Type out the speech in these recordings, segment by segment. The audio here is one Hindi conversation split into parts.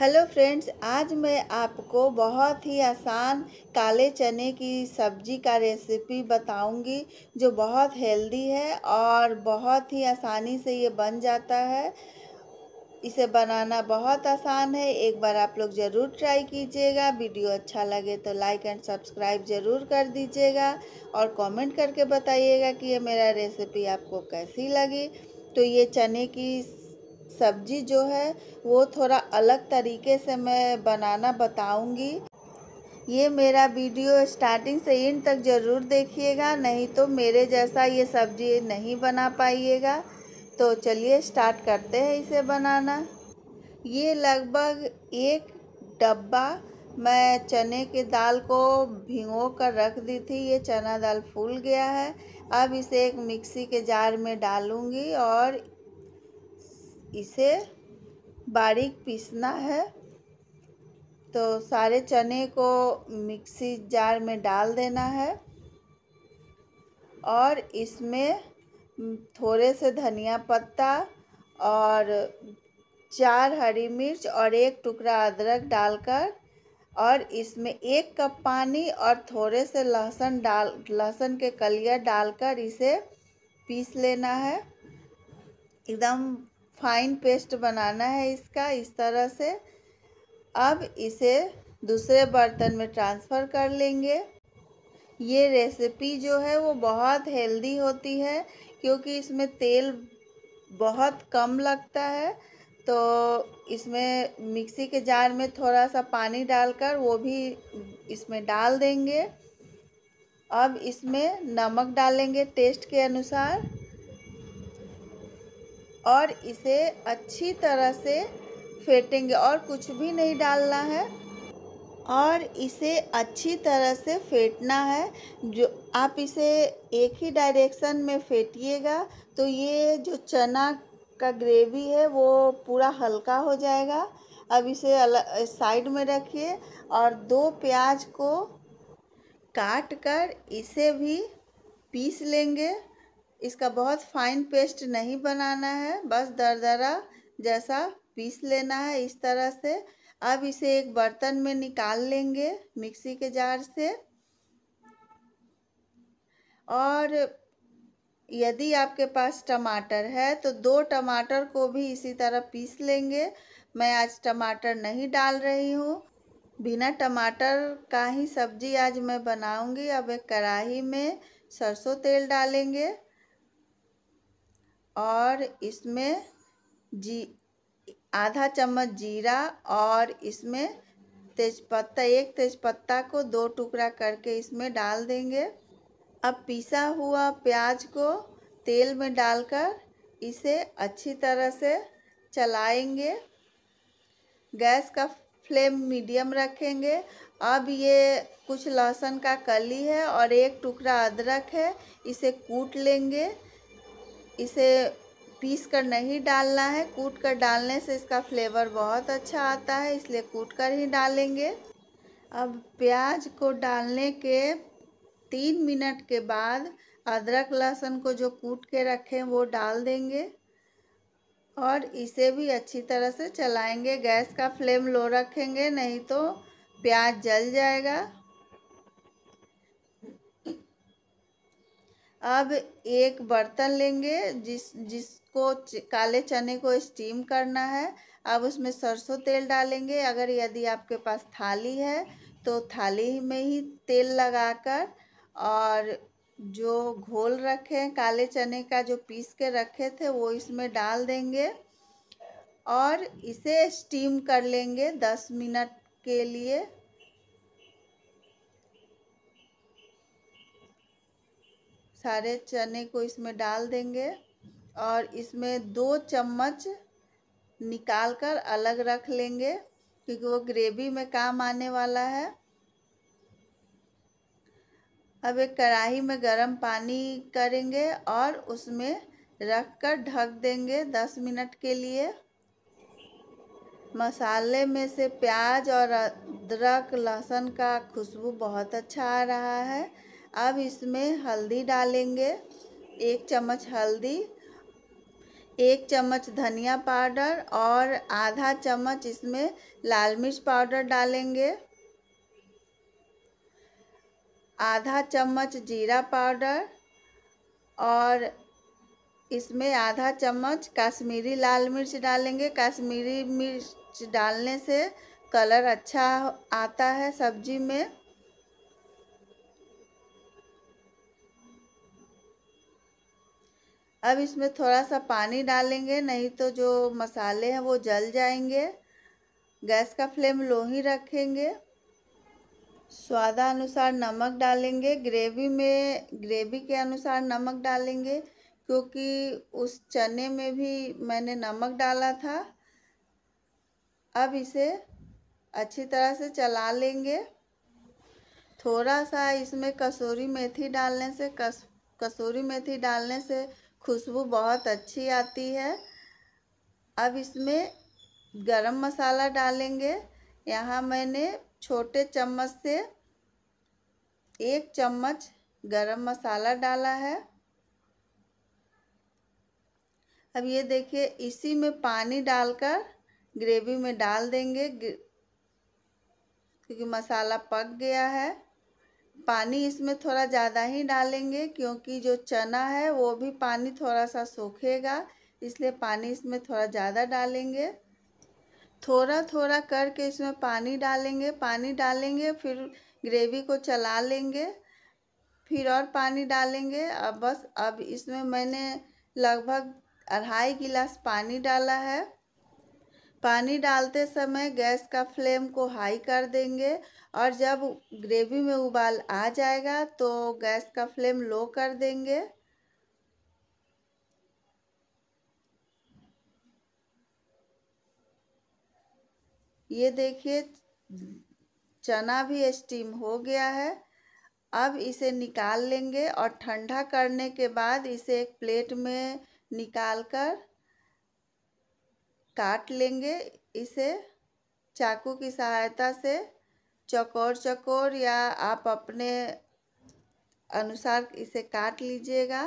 हेलो फ्रेंड्स आज मैं आपको बहुत ही आसान काले चने की सब्जी का रेसिपी बताऊंगी जो बहुत हेल्दी है और बहुत ही आसानी से ये बन जाता है इसे बनाना बहुत आसान है एक बार आप लोग ज़रूर ट्राई कीजिएगा वीडियो अच्छा लगे तो लाइक एंड सब्सक्राइब ज़रूर कर दीजिएगा और कमेंट करके बताइएगा कि ये मेरा रेसिपी आपको कैसी लगी तो ये चने की सब्जी जो है वो थोड़ा अलग तरीके से मैं बनाना बताऊंगी ये मेरा वीडियो स्टार्टिंग से एंड तक ज़रूर देखिएगा नहीं तो मेरे जैसा ये सब्जी नहीं बना पाइएगा तो चलिए स्टार्ट करते हैं इसे बनाना ये लगभग एक डब्बा मैं चने के दाल को भिगो कर रख दी थी ये चना दाल फूल गया है अब इसे एक मिक्सी के जार में डालूँगी और इसे बारीक पीसना है तो सारे चने को मिक्सी जार में डाल देना है और इसमें थोड़े से धनिया पत्ता और चार हरी मिर्च और एक टुकड़ा अदरक डालकर और इसमें एक कप पानी और थोड़े से लहसुन डाल लहसुन के कलिया डालकर इसे पीस लेना है एकदम फाइन पेस्ट बनाना है इसका इस तरह से अब इसे दूसरे बर्तन में ट्रांसफ़र कर लेंगे ये रेसिपी जो है वो बहुत हेल्दी होती है क्योंकि इसमें तेल बहुत कम लगता है तो इसमें मिक्सी के जार में थोड़ा सा पानी डालकर वो भी इसमें डाल देंगे अब इसमें नमक डालेंगे टेस्ट के अनुसार और इसे अच्छी तरह से फेंटेंगे और कुछ भी नहीं डालना है और इसे अच्छी तरह से फेंटना है जो आप इसे एक ही डायरेक्शन में फेंटिएगा तो ये जो चना का ग्रेवी है वो पूरा हल्का हो जाएगा अब इसे साइड में रखिए और दो प्याज को काट कर इसे भी पीस लेंगे इसका बहुत फाइन पेस्ट नहीं बनाना है बस दरदरा जैसा पीस लेना है इस तरह से अब इसे एक बर्तन में निकाल लेंगे मिक्सी के जार से और यदि आपके पास टमाटर है तो दो टमाटर को भी इसी तरह पीस लेंगे मैं आज टमाटर नहीं डाल रही हूँ बिना टमाटर का ही सब्जी आज मैं बनाऊंगी अब एक कढ़ाही में सरसों तेल डालेंगे और इसमें जी आधा चम्मच जीरा और इसमें तेज़पत्ता एक तेज़पत्ता को दो टुकड़ा करके इसमें डाल देंगे अब पिसा हुआ प्याज को तेल में डालकर इसे अच्छी तरह से चलाएंगे गैस का फ्लेम मीडियम रखेंगे अब ये कुछ लहसुन का कली है और एक टुकड़ा अदरक है इसे कूट लेंगे इसे पीस कर नहीं डालना है कूट कर डालने से इसका फ्लेवर बहुत अच्छा आता है इसलिए कूट कर ही डालेंगे अब प्याज को डालने के तीन मिनट के बाद अदरक लहसुन को जो कूट के रखें वो डाल देंगे और इसे भी अच्छी तरह से चलाएंगे गैस का फ्लेम लो रखेंगे नहीं तो प्याज जल जाएगा अब एक बर्तन लेंगे जिस जिसको काले चने को स्टीम करना है अब उसमें सरसों तेल डालेंगे अगर यदि आपके पास थाली है तो थाली में ही तेल लगाकर और जो घोल रखे हैं काले चने का जो पीस के रखे थे वो इसमें डाल देंगे और इसे स्टीम कर लेंगे दस मिनट के लिए सारे चने को इसमें डाल देंगे और इसमें दो चम्मच निकाल कर अलग रख लेंगे क्योंकि वो ग्रेवी में काम आने वाला है अब एक कढ़ाई में गरम पानी करेंगे और उसमें रख कर ढक देंगे दस मिनट के लिए मसाले में से प्याज और अदरक लहसुन का खुशबू बहुत अच्छा आ रहा है अब इसमें हल्दी डालेंगे एक चम्मच हल्दी एक चम्मच धनिया पाउडर और आधा चम्मच इसमें लाल मिर्च पाउडर डालेंगे आधा चम्मच जीरा पाउडर और इसमें आधा चम्मच कश्मीरी लाल मिर्च डालेंगे कश्मीरी मिर्च डालने से कलर अच्छा आता है सब्जी में अब इसमें थोड़ा सा पानी डालेंगे नहीं तो जो मसाले हैं वो जल जाएंगे गैस का फ्लेम लो ही रखेंगे स्वादानुसार नमक डालेंगे ग्रेवी में ग्रेवी के अनुसार नमक डालेंगे क्योंकि उस चने में भी मैंने नमक डाला था अब इसे अच्छी तरह से चला लेंगे थोड़ा सा इसमें कसूरी मेथी डालने से कस कसूरी मेथी डालने से खुशबू बहुत अच्छी आती है अब इसमें गरम मसाला डालेंगे यहाँ मैंने छोटे चम्मच से एक चम्मच गरम मसाला डाला है अब ये देखिए इसी में पानी डालकर ग्रेवी में डाल देंगे क्योंकि मसाला पक गया है पानी इसमें थोड़ा ज़्यादा ही डालेंगे क्योंकि जो चना है वो भी पानी थोड़ा सा सूखेगा इसलिए पानी इसमें थोड़ा ज़्यादा डालेंगे थोड़ा थोड़ा करके इसमें पानी डालेंगे पानी डालेंगे फिर ग्रेवी को चला लेंगे फिर और पानी डालेंगे अब बस अब इसमें मैंने लगभग अढ़ाई गिलास पानी डाला है पानी डालते समय गैस का फ्लेम को हाई कर देंगे और जब ग्रेवी में उबाल आ जाएगा तो गैस का फ्लेम लो कर देंगे ये देखिए चना भी स्टीम हो गया है अब इसे निकाल लेंगे और ठंडा करने के बाद इसे एक प्लेट में निकाल कर काट लेंगे इसे चाकू की सहायता से चकोर चकोर या आप अपने अनुसार इसे काट लीजिएगा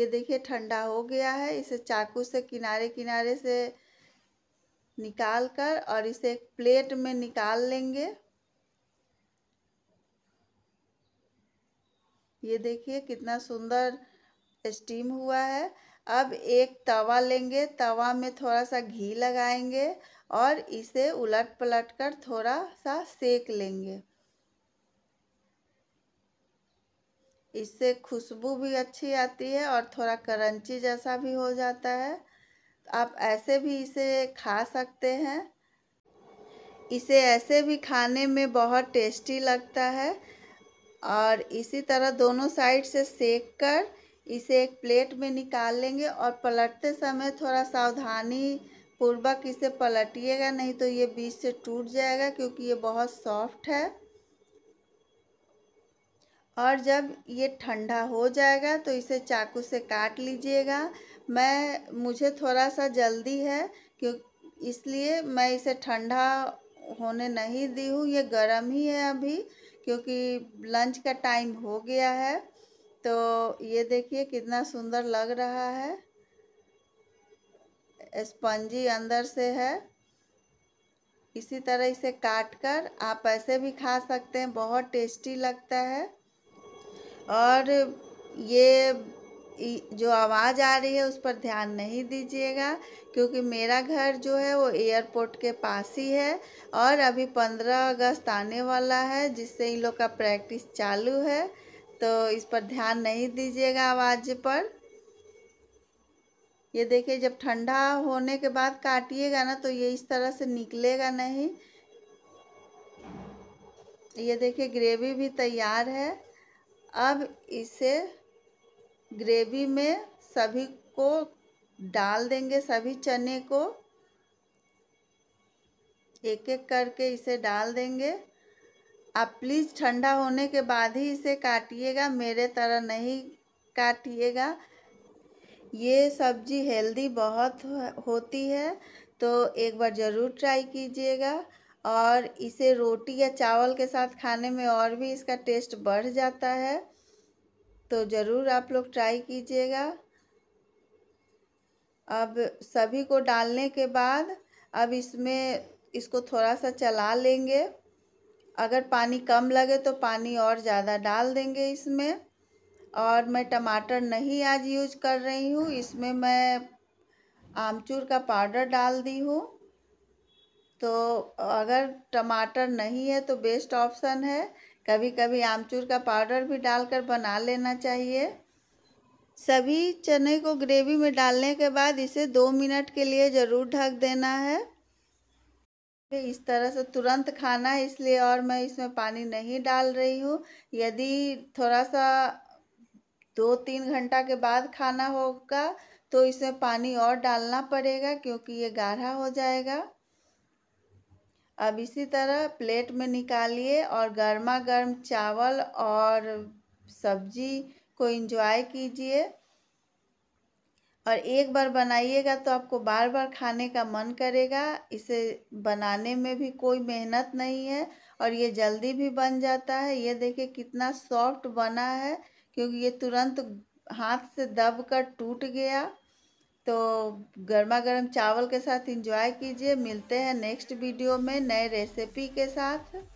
ये देखिए ठंडा हो गया है इसे चाकू से किनारे किनारे से निकाल कर और इसे एक प्लेट में निकाल लेंगे ये देखिए कितना सुंदर स्टीम हुआ है अब एक तवा लेंगे तवा में थोड़ा सा घी लगाएंगे और इसे उलट पलट कर थोड़ा सा सेक लेंगे इससे खुशबू भी अच्छी आती है और थोड़ा करंची जैसा भी हो जाता है आप ऐसे भी इसे खा सकते हैं इसे ऐसे भी खाने में बहुत टेस्टी लगता है और इसी तरह दोनों साइड से सेक कर इसे एक प्लेट में निकाल लेंगे और पलटते समय थोड़ा सावधानी पूर्वक इसे पलटिएगा नहीं तो ये बीच से टूट जाएगा क्योंकि ये बहुत सॉफ्ट है और जब ये ठंडा हो जाएगा तो इसे चाकू से काट लीजिएगा मैं मुझे थोड़ा सा जल्दी है क्यों इसलिए मैं इसे ठंडा होने नहीं दी हूँ ये गर्म ही है अभी क्योंकि लंच का टाइम हो गया है तो ये देखिए कितना सुंदर लग रहा है स्पंजी अंदर से है इसी तरह इसे काट कर आप ऐसे भी खा सकते हैं बहुत टेस्टी लगता है और ये जो आवाज़ आ रही है उस पर ध्यान नहीं दीजिएगा क्योंकि मेरा घर जो है वो एयरपोर्ट के पास ही है और अभी पंद्रह अगस्त आने वाला है जिससे इन लोग का प्रैक्टिस चालू है तो इस पर ध्यान नहीं दीजिएगा आवाज़ पर ये देखिए जब ठंडा होने के बाद काटिएगा ना तो ये इस तरह से निकलेगा नहीं ये देखिए ग्रेवी भी तैयार है अब इसे ग्रेवी में सभी को डाल देंगे सभी चने को एक एक करके इसे डाल देंगे आप प्लीज़ ठंडा होने के बाद ही इसे काटिएगा मेरे तरह नहीं काटिएगा ये सब्जी हेल्दी बहुत होती है तो एक बार ज़रूर ट्राई कीजिएगा और इसे रोटी या चावल के साथ खाने में और भी इसका टेस्ट बढ़ जाता है तो ज़रूर आप लोग ट्राई कीजिएगा अब सभी को डालने के बाद अब इसमें इसको थोड़ा सा चला लेंगे अगर पानी कम लगे तो पानी और ज़्यादा डाल देंगे इसमें और मैं टमाटर नहीं आज यूज कर रही हूँ इसमें मैं आमचूर का पाउडर डाल दी हूँ तो अगर टमाटर नहीं है तो बेस्ट ऑप्शन है कभी कभी आमचूर का पाउडर भी डालकर बना लेना चाहिए सभी चने को ग्रेवी में डालने के बाद इसे दो मिनट के लिए ज़रूर ढक देना है इस तरह से तुरंत खाना है इसलिए और मैं इसमें पानी नहीं डाल रही हूँ यदि थोड़ा सा दो तीन घंटा के बाद खाना होगा तो इसमें पानी और डालना पड़ेगा क्योंकि ये गाढ़ा हो जाएगा अब इसी तरह प्लेट में निकालिए और गर्मा गर्म चावल और सब्जी को इंजॉय कीजिए और एक बार बनाइएगा तो आपको बार बार खाने का मन करेगा इसे बनाने में भी कोई मेहनत नहीं है और ये जल्दी भी बन जाता है ये देखिए कितना सॉफ्ट बना है क्योंकि ये तुरंत हाथ से दब कर टूट गया तो गर्मा गर्म चावल के साथ इंजॉय कीजिए मिलते हैं नेक्स्ट वीडियो में नए रेसिपी के साथ